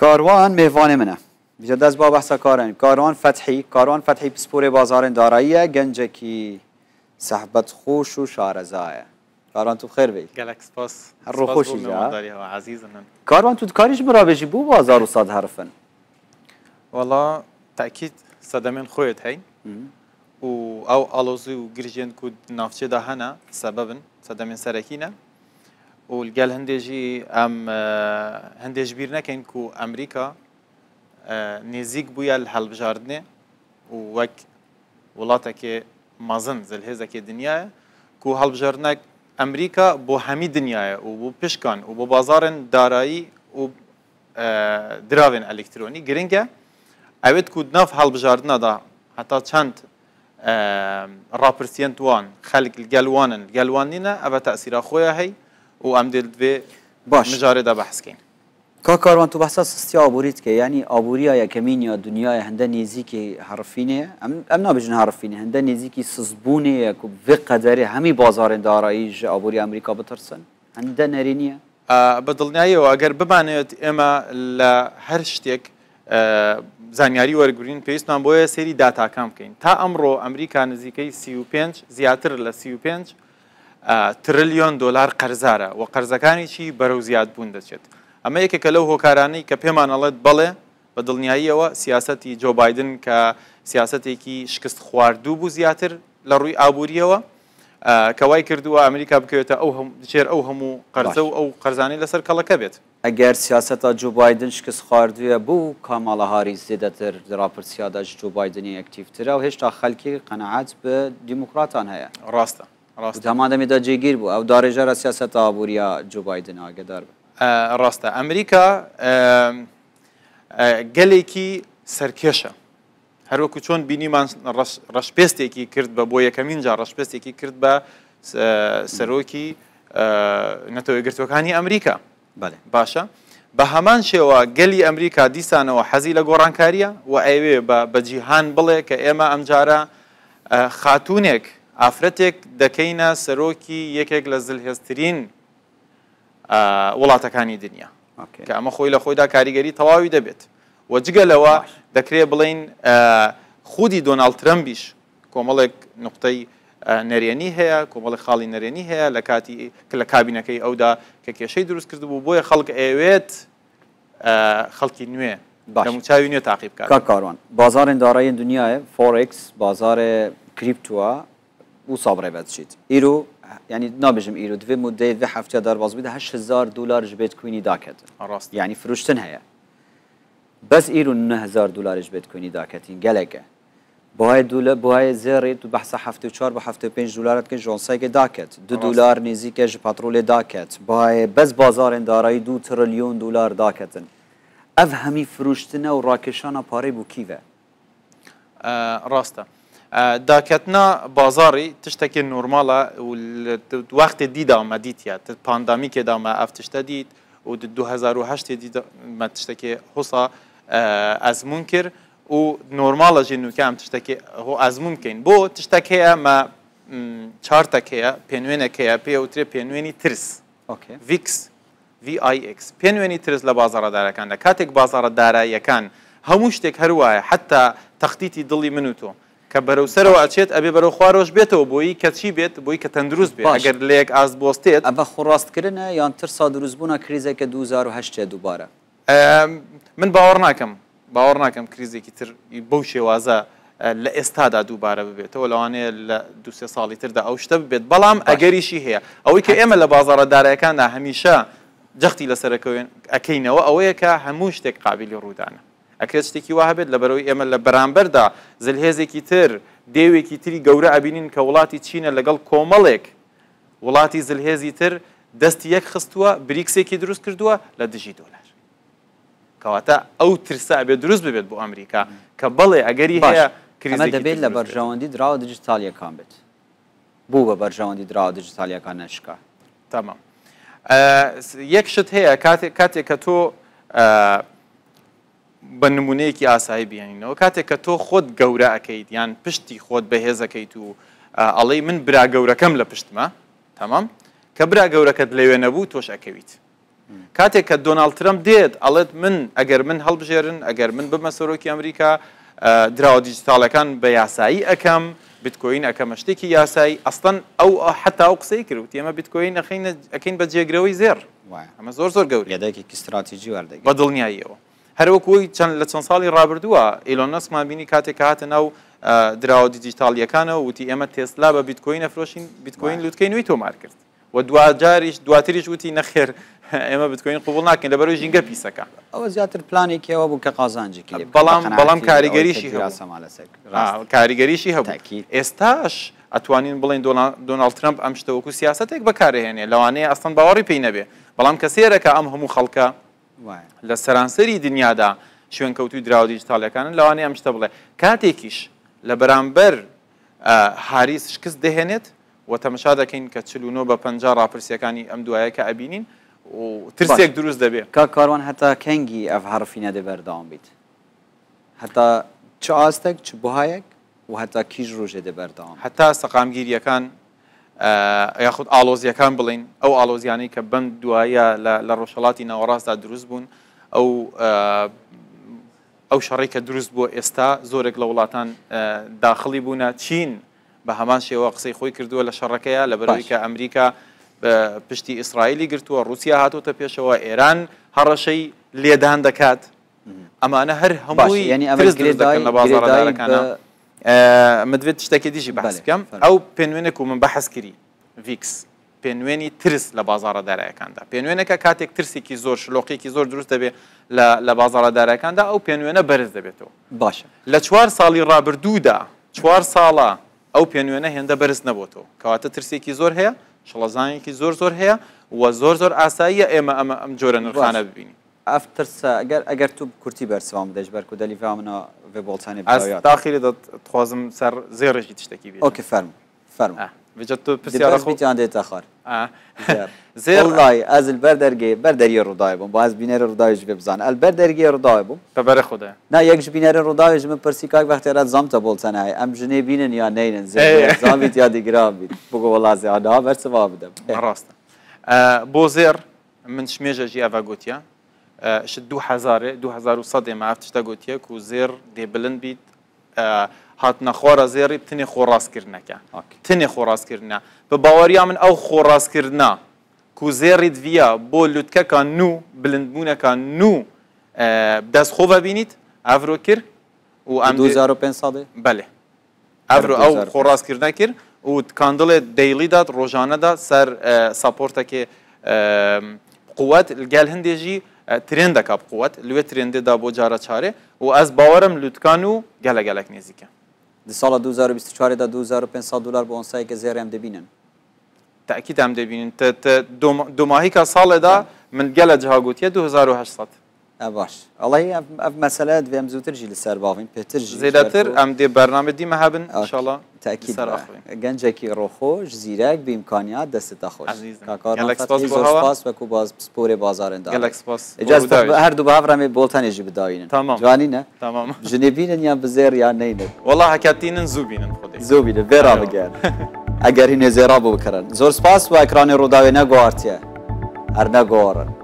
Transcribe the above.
کاروان مهوان منه بیجا دست با بحثا کارن کاروان فتحی کاروان فتحی پسپور بازار داراییه گنجکی صحبت خوش و شارزایه کاروان تو بخیر بی گلک سپاس رو خوشی جا عزیزنن کاروان تو کاریش برا بجی بو بازار و صد حرفن والا تأكيد صدمين خويت هاي و او الوزي و جرجين كود نافچه دهنا سببن صدمين سركينه آه، آه، و هندجي ام هندج بيرنا بیر نەکەین و ئەمریکا نێزیک بووە لە هەڵبژاردنێ و وەک وڵاتێکێ مازن زلهێزەکێ دنیاە و هەڵبژارنەك ئەمریکا بۆ هەمی دنیاە و بۆ وبو و بۆ بازارن دارایی و جرينجا ئەلکترۆنی كو دناف حلب ناف دا حتى چەند آه، راپرسیەنت وان خلق گەلوانن گەلوانینە ابا تاثير اخويا هەی و ئەم دێ باش مژارێدا بەحسکەین کاکاروان تو بەسا سستیا ئابوریت کە ینی ئابوووریە یەکەمین یا دنیای هەندە نێزیکی هەرفینێ ئەم نابژن هەرفینێ هەندە نێزیکی سزبوونەیە و بێ قەدەری هەمی بازارێن دارایی ژە ئابووری ئەمریکا بترسن هەندە نەرێنە بە دڵنیاییەوە ئەگەر بمانێت ئێمە لە هەر شتێک زانیاری وەرگین پێویستمان بۆیە سێری داتاکان بکەین تا ئەمڕۆ ئەمریکا نزیکەی سی5 زیاتر لە سی5 تریلیۆن دلار قەرزارە و قەرزەکانیی بەرەو زیاد بوون دەچێت ئەمە یەکێکە لەو هۆکارانەی کە پێمان ئەڵێت بەڵێ بە دڵنیاییەوە سیاستی جۆ بادن کە سیاستێکی شکست خواردوو بوو زیاتر لە ڕووی ئابوووریەوە کەوای کردووە ئەمریکا بکەوێتە ئەو چێر ئەو هەموو قەرزە و ئەو قەرزانەی لەسەر کەڵەکە بێت ئەگەر سیاستە جوبایدن شکست خواردووە بوو کاماڵە هاری زیدەتر دراپرسیاداش جوبایدنی ئەکتیفترە و هێشتا خەلکی قەنەعات بە دیموکراتان هەیە ڕاستە هەمادەمێدا جێگیر بوو ئەو دارێژارە سیاسە تابوووریە جوبایدن ئاگدار بن ڕاستە ئەمریکا گەلێکی سەرکێشە هەروەکو چۆن بینیمان ڕەشپێستێکی کرد بە بۆ یەکەمین جا ڕەشپێستێکی کرد بە سەرۆکی نەتەوەگرتوەکانی ئەمریکا باشە بە هەمان شێوە گەلی ئەمریکا دیسانەوە حەزی لە گۆڕانکاریە و ئەوێ بە بەجییهان بڵێ کە ئێمە ئەمجارە خاتونێک ئافرەتێک دەکەینە سەرۆکی یەکێک لە زلهێزترین وڵاتەکانی دنیا کە ئەمە خۆی لە خۆیدا کاریگەری تەواوی دەبێت و جگەلەوە دەکرێت بڵین خودی دۆناال ترمبیش کۆمەڵێک نقطەی نەرێنی هەیە کۆمەڵی خاڵی نەرێنی هەیە لە کاتی لە کابینەکەی ئەودا کە کێشەی دروست کرد بوو بۆیە خەڵک ئەوێت خەڵکی نوێ باشچاوی نوێ تاقیب کار کاروان بازارێن داراییان دنیاە فۆرەکس بازارێ کریپتووە وصابره بتشيت ايرو يعني نابجم ايرو دفي مده دفي حفتيا دار باز بده هزار دولار جبت كويني داكت راست يعني فروشتن هيا بس ايرو 9000 دولار جبت كويني داكتين قلقه بوهای دوله بوهای زری تو بحث هفت و چهار با هفت و پنج دلار داكت جانسای که داکت دو دلار نزدیکش پترول داکت بوهای بس بازار دارایی دو تریلیون دولار داکتن اف همی فروشتن و راکشان پاره بو کیوه راسته داکەتنا بازاری تشتێکی نورمالە وەختی دیدامە دیتە پاندامیکێدامە ئەف تشتە دیت و 2010 tiştekê hosa ezmûn kir û normala jî nûke em tiştekê ezmûn kein. Bo tiştek heye me çartek heye pênwênek heye pê û tirê pênwênî tirs VX VIX pênwênî tirs li bazara derekan de katek bazara dere yekan hemû ştek her waye heta textîtî dilî min û to. کە بەرەو سەرەوە ئاچێت ئەبێ بەرەو خوارۆش بێتەوە بۆی کەچی بێت بۆی کە تەندروست بێت ئەگەر لەیەک ئاست بۆستێت ئەمە خڕاستکردنە یان ترسا دروستبوونا کریزێکە 2010 دووبارە من باوەڕ ناکەم باوەڕ ناکەم کریزێکی تر بەو شێوازە لە ئێستادا دووبارە ببێتەوە لەوانەیە لە دو سێ ساڵی تردا ئەو شتە ببێت بەڵام ئەگەریشی هەیە ئەوەی کە ئێمە لە بازارە دارایەکاندا هەمیشە جەختی لەسەرەکەوێن ئەکەینەوە ئەوەیە کە هەموو شتێک قابلی ڕوودانە ئەکرێت شتێکی وا هەبێت لە بەرەوەی ئێمە لە بەرامبەردا زلهێزێکی تر دێوێکی تری گەورە ئەبینین کە وڵاتی چینە لەگەڵ کۆمەڵێک وڵاتی زلهێزی تر دەستی یەک خستووە بریکسێکی دروست کردووە لە دژی دۆلار کەواتە ئەو ترسە ئەبێ دروست ببێت بۆ ئەمریکا کە بەڵێ ئەگەری هەیە کریمە دەبێت لە بەرژەوەندی درراوە دیجیتالیەکان بێت بوو بە بەرژەوەندی درراوە دیجیتالیەکان نشکە تەمام یەک شت هەیە کاتێک کە تۆ بە نمونەیەکی ئاسایی بیانینەوە کاتێک کە تۆ خۆت گەورە ئەەکەیت یان پشتی خۆت بەهێزەکەیت و ئەڵی من برا گەورەکەم لە پشتمە تەمام کە برا گەورەکەت لەوێ نەبوو تۆش ئەەکەویت کاتێک کە دۆناالترم دێت ئەڵێت من ئەگەر من هەڵبژێرن ئەگەر من بمە سەرۆکی ئەمریکا دراوە دیجیتالەکان بە یاسایی ئەەکەم بتکۆین ئەەکەمە شتێکی یاسایی ئەستەن ئەو حتا ئەو قسەی کرد ئێمە بتکۆین ئەەکەین بە جێگرەوەی زێر ئەمە زۆر زۆر گەوری دەکی استراتیژی واردە بە دڵنیاییەوە هەروەکوی چەند لە چەند ساڵی ڕابردووە ئیلۆن نسمان بینی کاتێک هاتە ناو دراوە دیجیتالیەکانەوە وتی ئەمە تێسلا بە بیتکۆین نەفرۆشین بیتکۆین لوتکەی نوی تۆمار کرد و دوجاریش دواتریش وتی نەخێر ئێمە بتکوین قوبڵ ناکەین لە بەرەوەی ژینگە پیسەکە ئەوە زیاتر پلانێکەوە بوو کە قازانجێکی بەڵام بەڵام کاریگەریشی کاریگەریشی هەبوو ئێستاش ئەتوانین بڵین دۆناال ترمپ ئەم شتەوەکو سیاستێک بەکارهێنێ لەوانەیە ئەستان باوەڕی پێی نەبێ بەڵام کەسێرەکە ئەم هەموو خەڵکە لە سەرانسەری دنیادا شوێنکەوتوی دراوە دیجیتالەکانن لەوانەیە ئەم شتە بڵێ کاتێکیش لە بەرامبەر هاریس شکست دەهێنێت و تەمەشا دەکەین کە چلونۆ بە پنج راپرسیەکانی ئەم دوایە کە ئەبینین و ترسێک دروست دەبێت کا کاروان هەتا کەنگی ئەف هەرفینە دە بەردەوام بیت هەتا چ ئاستێک چ بهایەک و هەتا کیژ ڕۆژێ دەبەردەوام هەتا سەقامگیریەکان یاخود ئالۆزیەکان بڵین ئەو ئالۆزیانی کە بەم دوایە لە ڕۆژهڵاتی ناوەڕاستدا دروست بوون ئەو ئەو شەڕێککە دروست بووە ئێستا زۆرێک لە وڵاتان داخلی بوونە چین بە هەمان شێوە قسەی خۆی کردووە لە شەڕەکەیە لە بەرەوەیکە ئەمریکا پشتی ئیسرائیلی گرتووە رووسیا هاتوتە پێشەوە ئێران هەڕەشەی لێدان دەکات ئەمانە هەر هەمووی ینی ئەمریکا لە بازارەکانە مدوێت شتێکی دیژی بەس بکەم ئەو پێنوێنێک و من بەحەز کردی ویکس پێنوێنی ترس لە بازارە دارایەکاندا پێنوێنەکە کاتێک ترسێکی زۆر شلۆقیێکی زۆر دروست دەبێت لە بازارە دارایەکاندا ئەو پێنوێنە بەرز دەبێتەوە باشە لە چوار ساڵی ڕابردوودا چوار ساڵە ئەو پێنوێنە هێندە بەرز نەبووتەوە کەواتە ترسێکی زۆر هەیە شڵەزانێکی زۆر زۆر هەیە و زۆر زۆر ئاساییە ئێمە ئەمە ئەم جۆرە نرخانە ببینی اف ترس اگر اگر تو کورتی برسوام دش بر کودلی کدلی فهمنا و بولتانی بیاید از داخلی داد خوازم سر زیرش تکی بیاد اوکی فرم فرم و بجد تو پسیار خوب بیتان دیت آخر زیر والله از البردرگی بردری رودایبم باز بینر رودایج ببزن البردرگی رودایبم تبر خوده نه یک بینر رودایج من پرسی که وقتی رد زام تا بولتن های ام جنی بینن یا نینن زیر زام بیت یا دیگرام بیت بگو والله زیاده ها برسوا بدم راست بو زیر من شمیجه جی اوگوتیا ش دو هزاره دو هزار و صد ما افتش تاگوتیک کو زیر دیبلن بلند بیت هات نخوار زیر تنه خوراس کردن که تنه خوراس کردن به باوری من او خوراس کردن کو زیر دویا با لطکه کان نو بلندبونه کان نو دست خوب بینید افرو کر و ام دو هزار و 2500 بله افرو او خوراس کردن کر و کاندل دیلی داد روزانه داد سر سپورت که قوت الگل هندیجی ترێن دەکا بقوت لێ ترێندێدا بۆ جارە چارێ و ئەس باوەرم لوتکان و گەلە گەلک نێزیکە دی ساڵە 2024دا 2500 دلار بۆ ئۆسایکە زێرم دەبینن تاکی دام دەبینین دوماهیکە ساڵێدا من گەلە جهاگوتیە 2600 باش الله اف مسالات في امزو ترجي للسربافين بترجي زيدتر ام دي برنامج دي مهبن ان شاء الله تاكيد جنجكي روخو جزيرك بامكانيات دست تاخوش كاكار جالكس باس بوهوا باس وكو باز سبوري بازار اند جالكس باس اجاز هر دو بهفر ام بولتان يجي بداين تمام جوانين تمام جنبين يا بزير يا نين والله حكاتين زوبين خدي زوبين بيرا بگن اگر هنا زيرا بو زور سپاس و اکران روداوی نگوارتیه هر نگوارن